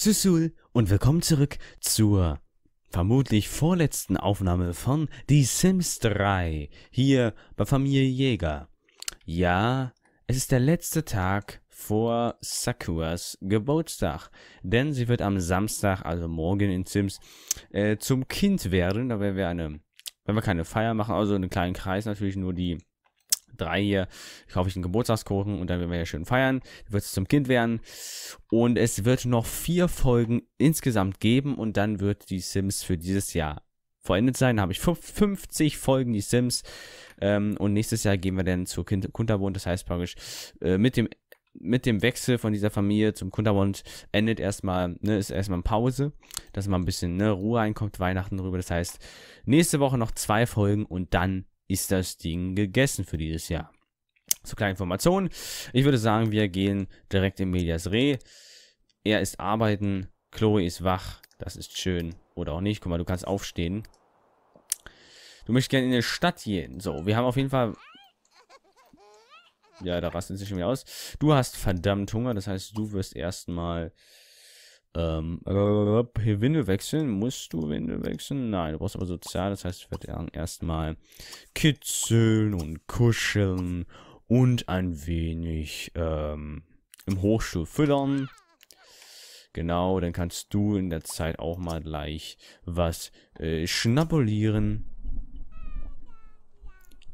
Süßul und willkommen zurück zur vermutlich vorletzten Aufnahme von Die Sims 3 hier bei Familie Jäger. Ja, es ist der letzte Tag vor Sakuras Geburtstag, denn sie wird am Samstag, also morgen in Sims, äh, zum Kind werden. Da werden wir eine, wenn wir keine Feier machen, also einen kleinen Kreis natürlich nur die drei hier kaufe ich einen Geburtstagskuchen und dann werden wir ja schön feiern. Wird es zum Kind werden. Und es wird noch vier Folgen insgesamt geben und dann wird die Sims für dieses Jahr vollendet sein. Da habe ich 50 Folgen die Sims. Ähm, und nächstes Jahr gehen wir dann zur kind Kunterbund. Das heißt praktisch, äh, mit dem mit dem Wechsel von dieser Familie zum Kunterbund endet erstmal, ne, ist erstmal Pause, dass mal ein bisschen ne, Ruhe einkommt, Weihnachten rüber. Das heißt, nächste Woche noch zwei Folgen und dann ist das Ding gegessen für dieses Jahr. So kleine Informationen. Ich würde sagen, wir gehen direkt in Medias Re. Er ist arbeiten, Chloe ist wach, das ist schön. Oder auch nicht. Guck mal, du kannst aufstehen. Du möchtest gerne in die Stadt gehen. So, wir haben auf jeden Fall... Ja, da rasten sie schon wieder aus. Du hast verdammt Hunger, das heißt, du wirst erstmal ähm, hier Windel wechseln? Musst du Windel wechseln? Nein, du brauchst aber sozial. Das heißt, ich werde erstmal kitzeln und kuscheln und ein wenig ähm, im Hochstuhl füttern. Genau, dann kannst du in der Zeit auch mal gleich was äh, schnapulieren.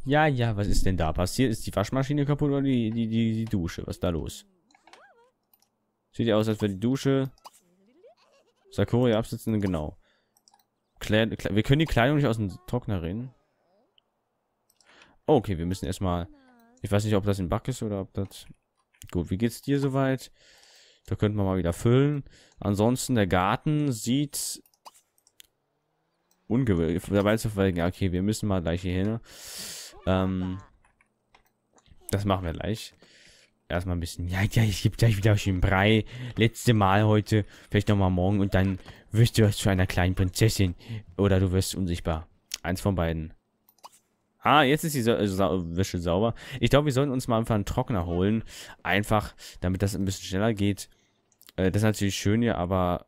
Ja, ja, was ist denn da passiert? Ist die Waschmaschine kaputt oder die, die, die, die Dusche? Was ist da los? Sieht ja aus, als wäre die Dusche Sakuri absitzen, genau. Klär, Klär, wir können die Kleidung nicht aus dem Trockner reden. Oh, okay, wir müssen erstmal. Ich weiß nicht, ob das ein Bug ist oder ob das. Gut, wie geht's dir soweit? Da könnten wir mal wieder füllen. Ansonsten, der Garten sieht ungewöhnlich. Dabei zu verwenden. Okay, wir müssen mal gleich hier hin. Ähm, das machen wir gleich erstmal ein bisschen, ja, ja, ich gebe gleich wieder schön Brei. Letzte Mal heute, vielleicht nochmal morgen und dann wirst du zu einer kleinen Prinzessin oder du wirst unsichtbar. Eins von beiden. Ah, jetzt ist die Sa äh, Sa Wäsche sauber. Ich glaube, wir sollten uns mal einfach einen Trockner holen. Einfach, damit das ein bisschen schneller geht. Äh, das ist natürlich schön hier, aber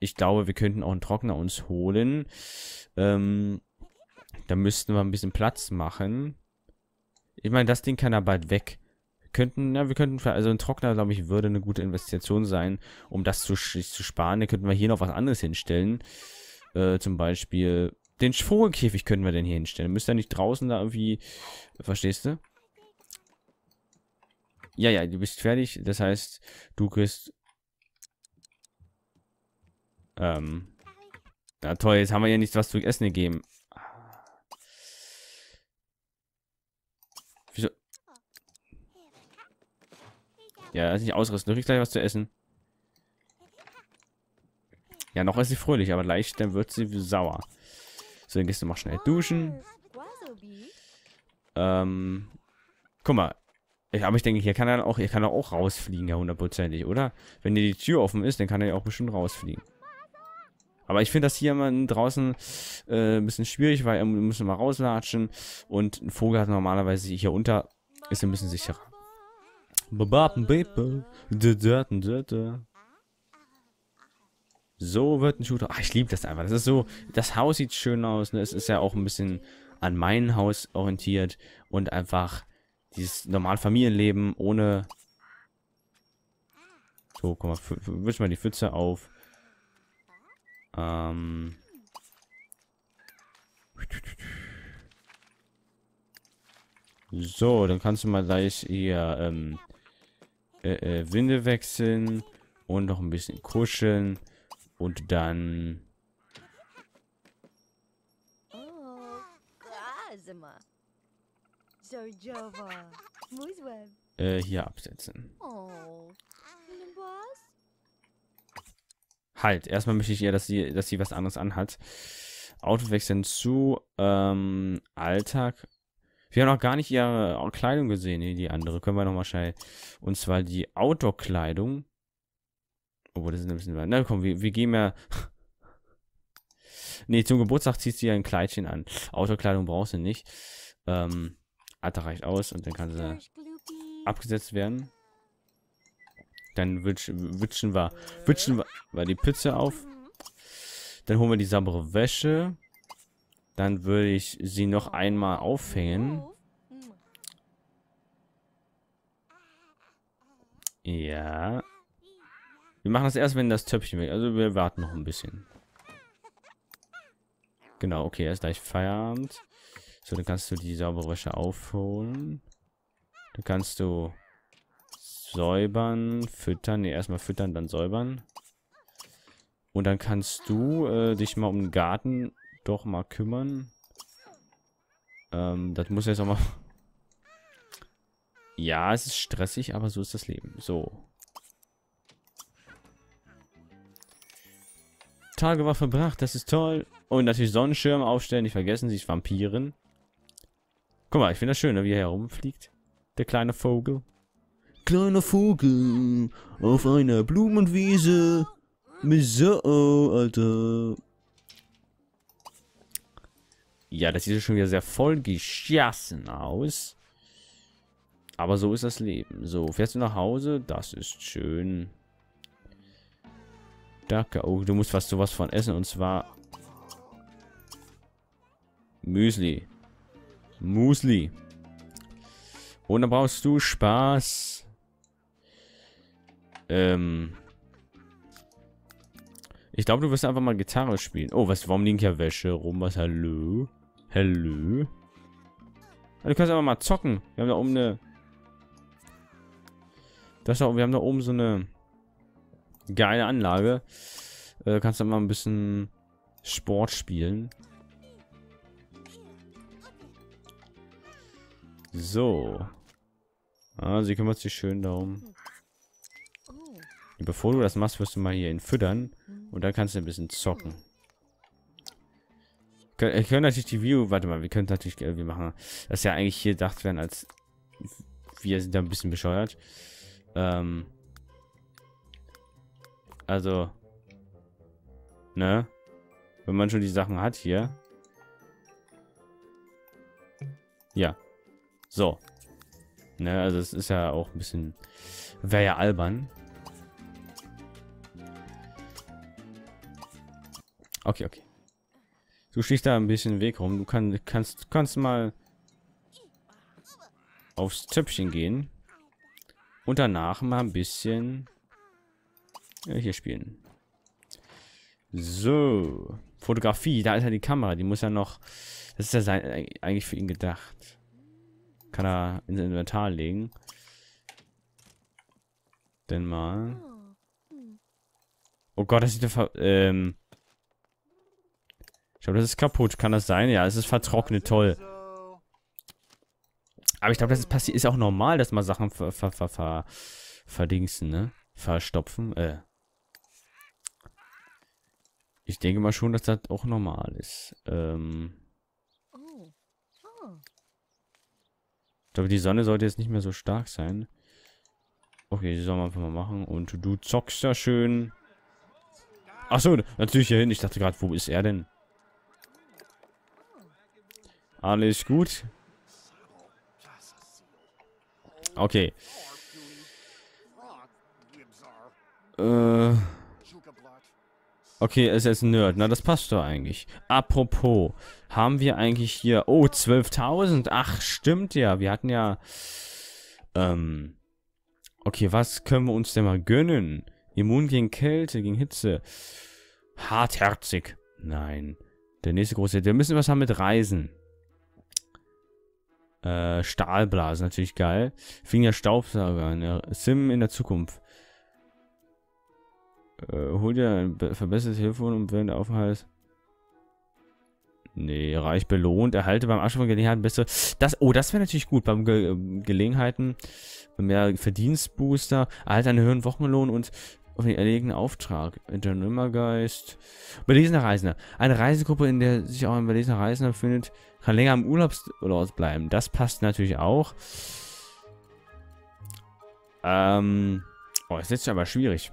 ich glaube, wir könnten auch einen Trockner uns holen. Ähm, da müssten wir ein bisschen Platz machen. Ich meine, das Ding kann ja bald weg könnten, ja, wir könnten, also ein Trockner, glaube ich, würde eine gute Investition sein, um das zu, zu sparen. Da könnten wir hier noch was anderes hinstellen. Äh, zum Beispiel den Vogelkäfig könnten wir denn hier hinstellen. Müsste er nicht draußen da irgendwie, verstehst du? Ja, ja, du bist fertig. Das heißt, du kriegst... Ähm... Na toll, jetzt haben wir ja nichts was zu essen gegeben. Ja, ist nicht ausrüsten. Du kriegst gleich was zu essen. Ja, noch ist sie fröhlich, aber leicht, dann wird sie sauer. So, dann gehst du mal schnell duschen. Ähm, guck mal. Ich, aber ich denke, hier kann er auch, hier kann er auch rausfliegen, ja, hundertprozentig, oder? Wenn dir die Tür offen ist, dann kann er ja auch bestimmt rausfliegen. Aber ich finde das hier immer draußen äh, ein bisschen schwierig, weil wir müssen mal rauslatschen. Und ein Vogel hat normalerweise hier unter, ist ein bisschen sicherer. So wird ein Shooter. Ach, ich liebe das einfach. Das ist so, das Haus sieht schön aus. Ne? Es ist ja auch ein bisschen an mein Haus orientiert und einfach dieses normale Familienleben ohne. So, komm mal, wisch mal die Pfütze auf. Ähm. So, dann kannst du mal gleich hier ähm, äh, äh, Winde wechseln und noch ein bisschen kuscheln und dann... Oh, äh, hier absetzen. Oh. Halt, erstmal möchte ich ihr, dass sie, dass sie was anderes anhat. Auto wechseln zu ähm, Alltag wir haben noch gar nicht ihre Kleidung gesehen. Nee, die andere. Können wir nochmal schnell. Und zwar die Outdoor-Kleidung. Obwohl, das ist ein bisschen weit. Na komm, wir, wir gehen ja. nee, zum Geburtstag ziehst du ja ein Kleidchen an. Outdoor-Kleidung brauchst du nicht. Ähm, Atta ah, reicht aus und dann kann sie abgesetzt werden. Dann witschen, wir, witschen wir, die Pizza auf. Dann holen wir die saubere Wäsche. Dann würde ich sie noch einmal aufhängen. Ja. Wir machen das erst, wenn das Töpfchen weg Also wir warten noch ein bisschen. Genau, okay, er ist gleich Feierabend. So, dann kannst du die saubere Wäsche aufholen. Dann kannst du säubern, füttern. Ne, erstmal füttern, dann säubern. Und dann kannst du äh, dich mal um den Garten doch mal kümmern. Ähm, das muss jetzt auch mal... Ja, es ist stressig, aber so ist das Leben. So. Tage war verbracht, das ist toll. Und natürlich Sonnenschirm aufstellen, nicht vergessen, sie ist Vampirin. Guck mal, ich finde das schön, ne, wie er herumfliegt. Der kleine Vogel. Kleiner Vogel auf einer Blumenwiese. Miso, oh, Alter. Ja, das sieht schon wieder sehr voll geschossen aus. Aber so ist das Leben. So, fährst du nach Hause? Das ist schön. Danke. Oh, du musst fast sowas von essen. Und zwar... Müsli. Müsli. Und dann brauchst du Spaß. Ähm... Ich glaube, du wirst einfach mal Gitarre spielen. Oh, was? Warum liegen hier Wäsche rum? Was? Hallo? Hallo? Du kannst einfach mal zocken. Wir haben da oben eine... Das da, wir haben da oben so eine geile Anlage. Äh, du kannst du mal ein bisschen Sport spielen. So. Ah, sie kümmert sich schön darum. Bevor du das machst, wirst du mal hier ihn füttern. Und dann kannst du ein bisschen zocken. Können, äh, können natürlich die View, warte mal, wir können natürlich äh, irgendwie machen. Das ist ja eigentlich hier gedacht werden als wir sind da ein bisschen bescheuert. Ähm, also, ne? Wenn man schon die Sachen hat hier. Ja. So. Ne, also es ist ja auch ein bisschen, wäre ja albern. Okay, okay. Du stehst da ein bisschen Weg rum. Du kann, kannst, kannst mal aufs Töpfchen gehen und danach mal ein bisschen äh, hier spielen. So, Fotografie, da ist ja die Kamera, die muss ja noch, das ist ja sein, eigentlich für ihn gedacht. Kann er ins Inventar legen. Denn mal. Oh Gott, das sieht ja ähm, glaube, das ist kaputt. Kann das sein? Ja, es ist vertrocknet. Toll. Aber ich glaube, das ist, ist auch normal, dass man Sachen ver ver ver ver verdingsen, ne? Verstopfen. Äh. Ich denke mal schon, dass das auch normal ist. Ähm. Ich glaube, die Sonne sollte jetzt nicht mehr so stark sein. Okay, die sollen wir einfach mal machen. Und du zockst ja schön. Achso, natürlich hier hin. Ich dachte gerade, wo ist er denn? Alles gut. Okay. Äh. Okay, er ist jetzt ein Nerd. Na, das passt doch eigentlich. Apropos, haben wir eigentlich hier... Oh, 12.000. Ach, stimmt ja. Wir hatten ja... Ähm... Okay, was können wir uns denn mal gönnen? Immun gegen Kälte, gegen Hitze. Hartherzig. Nein. Der nächste große... Wir müssen was haben mit Reisen. Äh, Stahlblase, natürlich geil. Finger Staubsauger, ne? Sim in der Zukunft. Äh, hol dir ein verbessertes Telefon und während der Aufenthalt. Nee, reich belohnt. Erhalte beim Asche von Gelegenheiten bessere. Das, oh, das wäre natürlich gut. Beim Ge ähm, Gelegenheiten mehr Verdienstbooster. Erhalte einen höheren Wochenlohn und auf den erlegenen Auftrag. Unternehmergeist. Belesener Reisender. Eine Reisegruppe, in der sich auch ein belesener Reisender befindet, kann länger im Urlaubsort bleiben. Das passt natürlich auch. Ähm. Oh, das ist jetzt aber schwierig.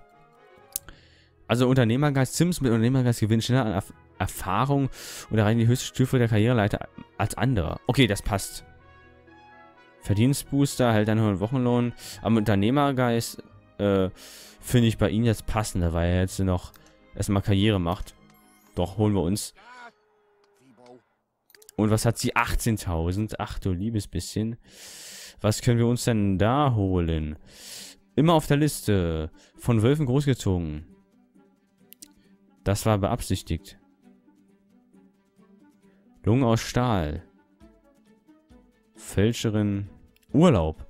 Also Unternehmergeist, Sims mit Unternehmergeist gewinnt schneller an Erf Erfahrung und erreichen die höchste Stufe der Karriereleiter als andere. Okay, das passt. Verdienstbooster, hält einen hohen Wochenlohn. Am Unternehmergeist äh, finde ich bei ihm jetzt passender, weil er jetzt noch erstmal Karriere macht. Doch, holen wir uns. Und was hat sie? 18.000. Ach du liebes bisschen. Was können wir uns denn da holen? Immer auf der Liste. Von Wölfen großgezogen. Das war beabsichtigt. Lungen aus Stahl. Fälscherin. Urlaub.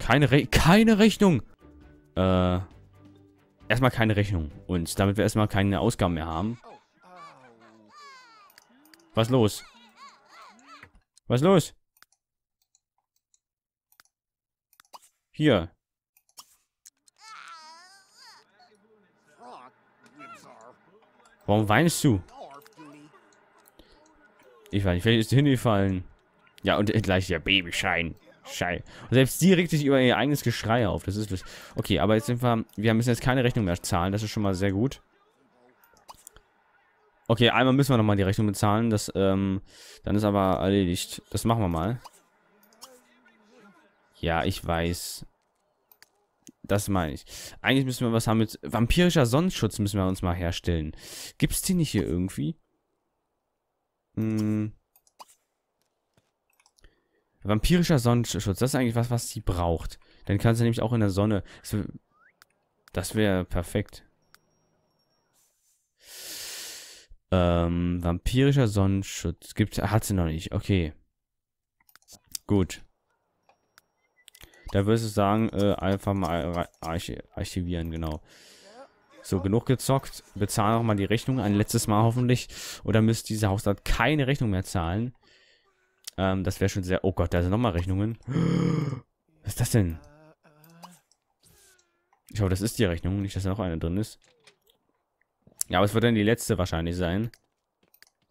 Keine, Re keine Rechnung. Äh, erstmal keine Rechnung. Und damit wir erstmal keine Ausgaben mehr haben. Was los? Was los? Hier. Warum weinst du? Ich weiß nicht, vielleicht ist hingefallen. Ja, und gleich der Babyschein. Schei. Und selbst sie regt sich über ihr eigenes Geschrei auf. Das ist Okay, aber jetzt sind wir... Wir müssen jetzt keine Rechnung mehr zahlen. Das ist schon mal sehr gut. Okay, einmal müssen wir nochmal die Rechnung bezahlen. Das, ähm... Dann ist aber erledigt. Das machen wir mal. Ja, ich weiß. Das meine ich. Eigentlich müssen wir was haben mit... Vampirischer Sonnenschutz müssen wir uns mal herstellen. Gibt's die nicht hier irgendwie? Hm... Vampirischer Sonnenschutz, das ist eigentlich was, was sie braucht. Dann kann sie nämlich auch in der Sonne. Das wäre perfekt. Ähm, vampirischer Sonnenschutz. Gibt, hat sie noch nicht. Okay. Gut. Da würdest du sagen, äh, einfach mal archivieren, genau. So, genug gezockt. Bezahlen auch mal die Rechnung, ein letztes Mal hoffentlich. Oder müsst diese Hausart keine Rechnung mehr zahlen. Ähm, das wäre schon sehr... Oh Gott, da sind nochmal Rechnungen. Was ist das denn? Ich hoffe, das ist die Rechnung. Nicht, dass da noch eine drin ist. Ja, aber es wird dann die letzte wahrscheinlich sein.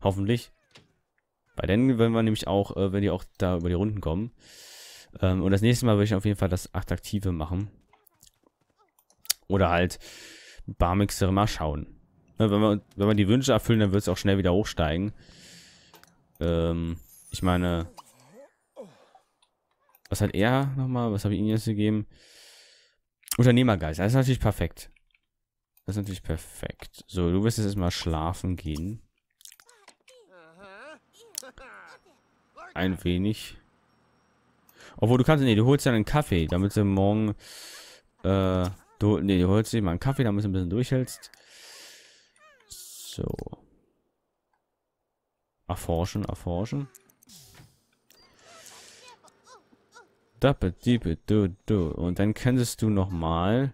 Hoffentlich. Bei denen werden wir nämlich auch, äh, wenn die auch da über die Runden kommen. Ähm, und das nächste Mal würde ich auf jeden Fall das Attraktive machen. Oder halt Barmixer mal schauen. Ne, wenn, wir, wenn wir die Wünsche erfüllen, dann wird es auch schnell wieder hochsteigen. Ähm, ich meine, was hat er nochmal? Was habe ich ihm jetzt gegeben? Unternehmergeist. Das ist natürlich perfekt. Das ist natürlich perfekt. So, du wirst jetzt erstmal schlafen gehen. Ein wenig. Obwohl, du kannst... Nee, du holst ja einen Kaffee, damit sie morgen... Äh, du, nee, du holst dir mal einen Kaffee, damit du ein bisschen durchhältst. So. Erforschen, erforschen. Und dann könntest du nochmal,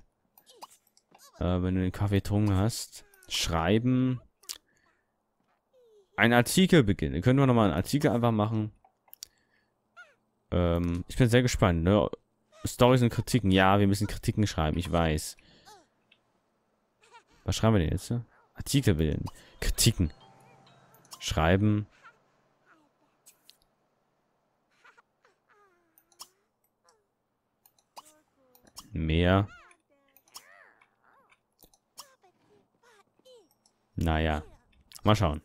äh, wenn du den Kaffee getrunken hast, schreiben. Ein Artikel beginnen. Können wir nochmal einen Artikel einfach machen? Ähm, ich bin sehr gespannt, ne? Stories und Kritiken. Ja, wir müssen Kritiken schreiben, ich weiß. Was schreiben wir denn jetzt? Ne? Artikel bilden. Kritiken. Schreiben. mehr. Naja, mal schauen.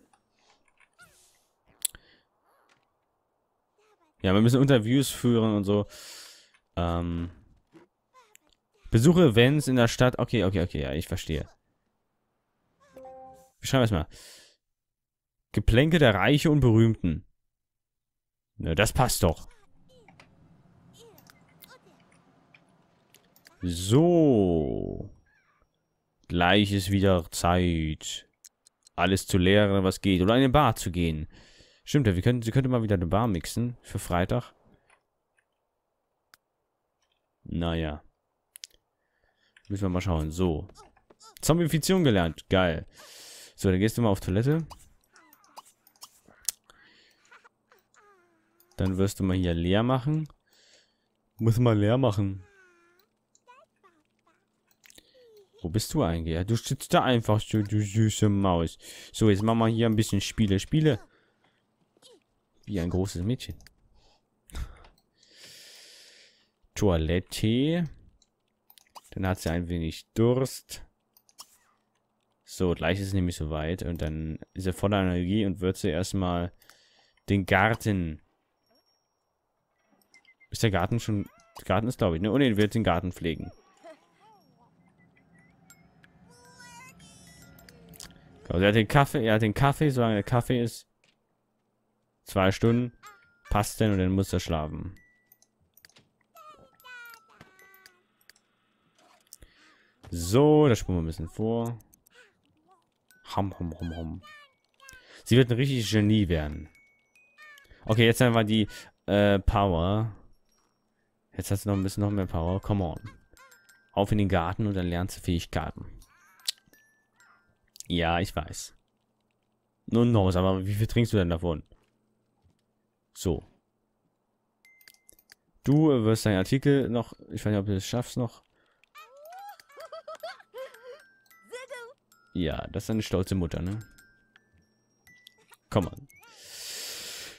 Ja, wir müssen Interviews führen und so. Ähm, besuche Events in der Stadt. Okay, okay, okay, ja, ich verstehe. Wir schreiben erstmal. Geplänke der Reiche und Berühmten. Na, das passt doch. So. Gleich ist wieder Zeit, alles zu lehren, was geht. Oder in eine Bar zu gehen. Stimmt ja, wir können, sie könnte mal wieder eine Bar mixen für Freitag. Naja. Müssen wir mal schauen. So. Zombifizierung gelernt. Geil. So, dann gehst du mal auf Toilette. Dann wirst du mal hier leer machen. Muss mal leer machen. Wo bist du eigentlich? Ja, du sitzt da einfach, du, du süße Maus. So, jetzt machen wir hier ein bisschen Spiele, Spiele. Wie ein großes Mädchen. Toilette. Dann hat sie ein wenig Durst. So, gleich ist es nämlich soweit. Und dann ist er voller Energie und wird sie erstmal den Garten. Ist der Garten schon... Garten ist, glaube ich, ne? oh, ne, wird den Garten pflegen. Also er hat den Kaffee, er hat den Kaffee, solange der Kaffee ist. Zwei Stunden. Passt denn und dann muss er schlafen. So, da springen wir ein bisschen vor. Hum, hum, hum, hum. Sie wird ein richtiges Genie werden. Okay, jetzt haben wir die äh, Power. Jetzt hat sie noch ein bisschen noch mehr Power. Come on. Auf in den Garten und dann lernt sie Fähigkeiten. Ja, ich weiß. Nun, no, sag mal, wie viel trinkst du denn davon? So. Du äh, wirst deinen Artikel noch, ich weiß nicht, ob du es schaffst noch. Ja, das ist eine stolze Mutter, ne? Komm mal.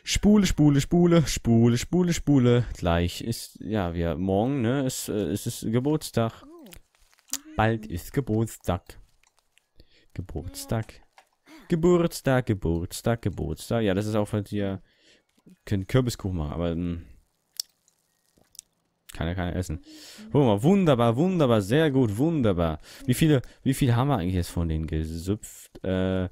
Spule, spule, spule, spule, spule, spule. Gleich ist, ja, wir, morgen, ne, Es, äh, ist, ist Geburtstag. Bald ist Geburtstag. Geburtstag. Geburtstag, Geburtstag, Geburtstag. Ja, das ist auch von ihr Können Kürbiskuchen machen, aber ähm, kann ja keiner essen. Guck mal, wunderbar, wunderbar, sehr gut, wunderbar. Wie viele, wie viel haben wir eigentlich jetzt von denen gesüpft? Äh,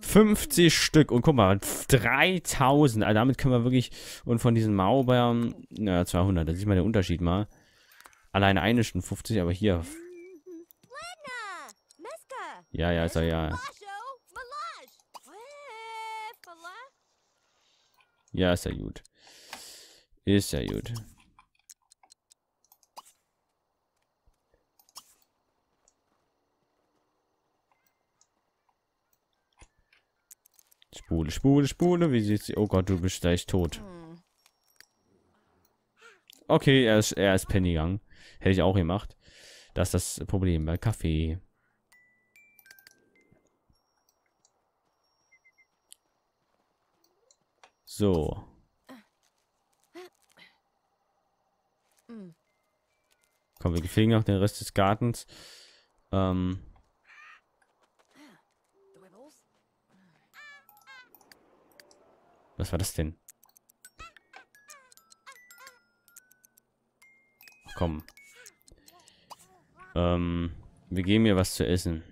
50 Stück und guck mal, 3000. Also damit können wir wirklich, und von diesen Maubeeren, naja, 200, da sieht man den Unterschied mal. Alleine eine Stunde 50, aber hier ja, ja, ist er, ja. Ja, ist ja gut. Ist ja gut. Spule, spule, spule. Wie sieht sie? Oh Gott, du bist gleich tot. Okay, er ist, er ist Penny gegangen. Hätte ich auch gemacht. Das ist das Problem bei Kaffee. So. Komm, wir fliegen noch den Rest des Gartens. Ähm. Was war das denn? Ach, komm. Ähm, wir geben ihr was zu essen.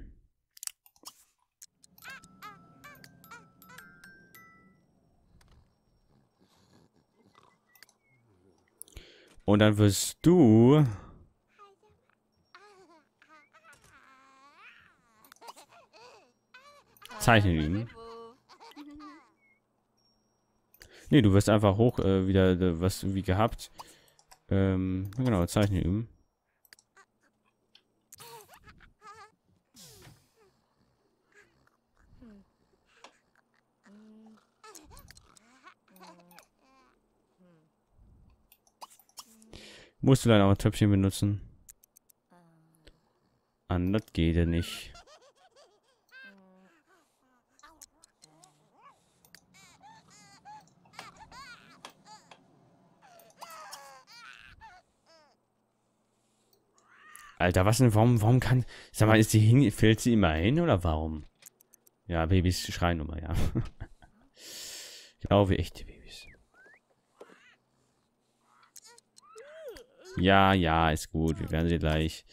Und dann wirst du... Zeichnen üben. Nee, du wirst einfach hoch äh, wieder äh, was irgendwie gehabt. Ähm, genau, Zeichnen üben. Musst du leider auch ein Töpfchen benutzen. Anders geht er nicht. Alter, was denn? Warum, warum kann... Sag mal, ist sie hin... Fällt sie immer hin oder warum? Ja, Babys schreien immer, ja. ich glaube echt, Ja, ja, ist gut. Wir werden sie gleich